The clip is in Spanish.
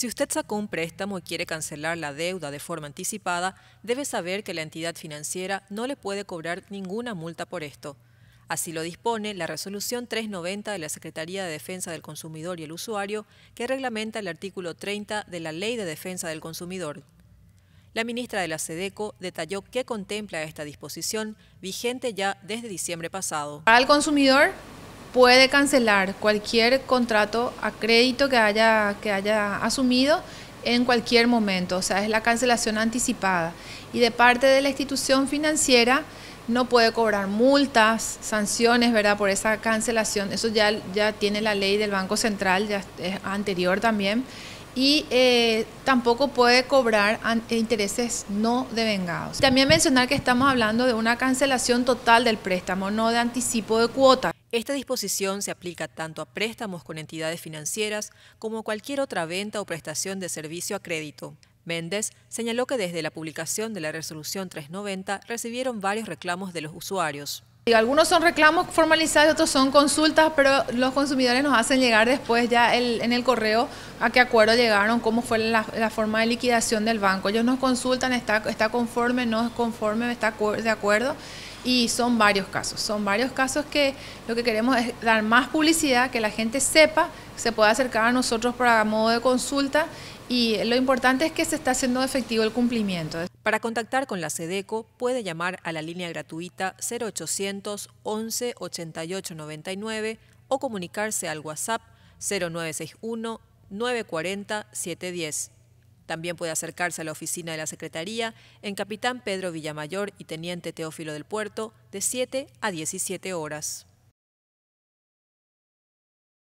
Si usted sacó un préstamo y quiere cancelar la deuda de forma anticipada, debe saber que la entidad financiera no le puede cobrar ninguna multa por esto. Así lo dispone la Resolución 390 de la Secretaría de Defensa del Consumidor y el Usuario, que reglamenta el artículo 30 de la Ley de Defensa del Consumidor. La ministra de la SEDECO detalló qué contempla esta disposición, vigente ya desde diciembre pasado. Para el consumidor, puede cancelar cualquier contrato a crédito que haya, que haya asumido en cualquier momento, o sea, es la cancelación anticipada. Y de parte de la institución financiera no puede cobrar multas, sanciones, ¿verdad? Por esa cancelación. Eso ya, ya tiene la ley del Banco Central, ya es anterior también. Y eh, tampoco puede cobrar eh, intereses no devengados. También mencionar que estamos hablando de una cancelación total del préstamo, no de anticipo de cuotas. Esta disposición se aplica tanto a préstamos con entidades financieras como cualquier otra venta o prestación de servicio a crédito. Méndez señaló que desde la publicación de la resolución 390 recibieron varios reclamos de los usuarios. Algunos son reclamos formalizados, otros son consultas, pero los consumidores nos hacen llegar después ya en el correo a qué acuerdo llegaron, cómo fue la, forma de liquidación del banco. Ellos nos consultan, está, está conforme, no es conforme, está de acuerdo. Y son varios casos, son varios casos que lo que queremos es dar más publicidad, que la gente sepa, se pueda acercar a nosotros para modo de consulta y lo importante es que se está haciendo efectivo el cumplimiento. Para contactar con la SEDECO puede llamar a la línea gratuita 0800 11 88 99 o comunicarse al WhatsApp 0961 940 710. También puede acercarse a la oficina de la Secretaría en Capitán Pedro Villamayor y Teniente Teófilo del Puerto de 7 a 17 horas.